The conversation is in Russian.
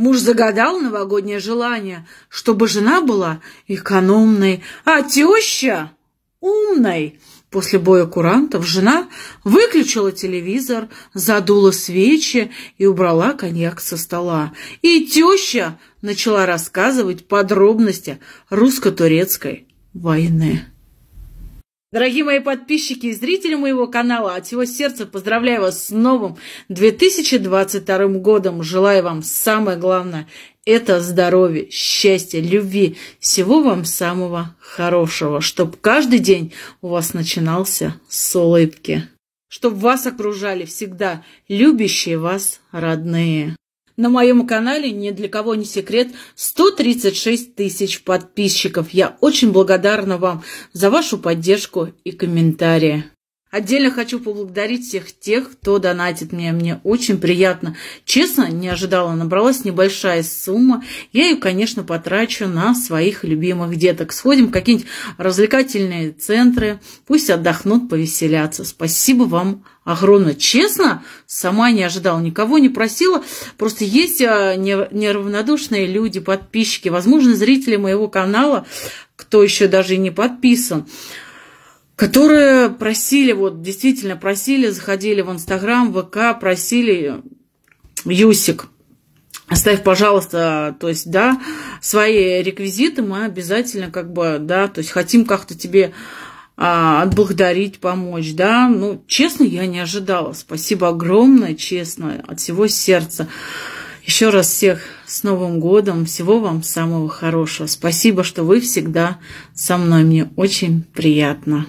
Муж загадал новогоднее желание, чтобы жена была экономной, а теща — умной. После боя курантов жена выключила телевизор, задула свечи и убрала коньяк со стола. И теща начала рассказывать подробности русско-турецкой войны. Дорогие мои подписчики и зрители моего канала, от всего сердца поздравляю вас с новым 2022 годом. Желаю вам самое главное – это здоровье, счастье, любви. Всего вам самого хорошего, чтобы каждый день у вас начинался с улыбки. Чтобы вас окружали всегда любящие вас родные. На моем канале ни для кого не секрет 136 тысяч подписчиков. Я очень благодарна вам за вашу поддержку и комментарии. Отдельно хочу поблагодарить всех тех, кто донатит мне. Мне очень приятно. Честно, не ожидала, набралась небольшая сумма. Я ее, конечно, потрачу на своих любимых деток. Сходим в какие-нибудь развлекательные центры. Пусть отдохнут, повеселятся. Спасибо вам огромное. Честно, сама не ожидала, никого не просила. Просто есть а, неравнодушные люди, подписчики, возможно, зрители моего канала, кто еще даже и не подписан которые просили, вот действительно просили, заходили в Инстаграм, ВК, просили Юсик. Оставь, пожалуйста, то есть, да, свои реквизиты мы обязательно как бы, да, то есть хотим как-то тебе а, отблагодарить, помочь, да. Ну, честно, я не ожидала. Спасибо огромное, честно, от всего сердца. Еще раз всех с Новым годом. Всего вам самого хорошего. Спасибо, что вы всегда со мной. Мне очень приятно.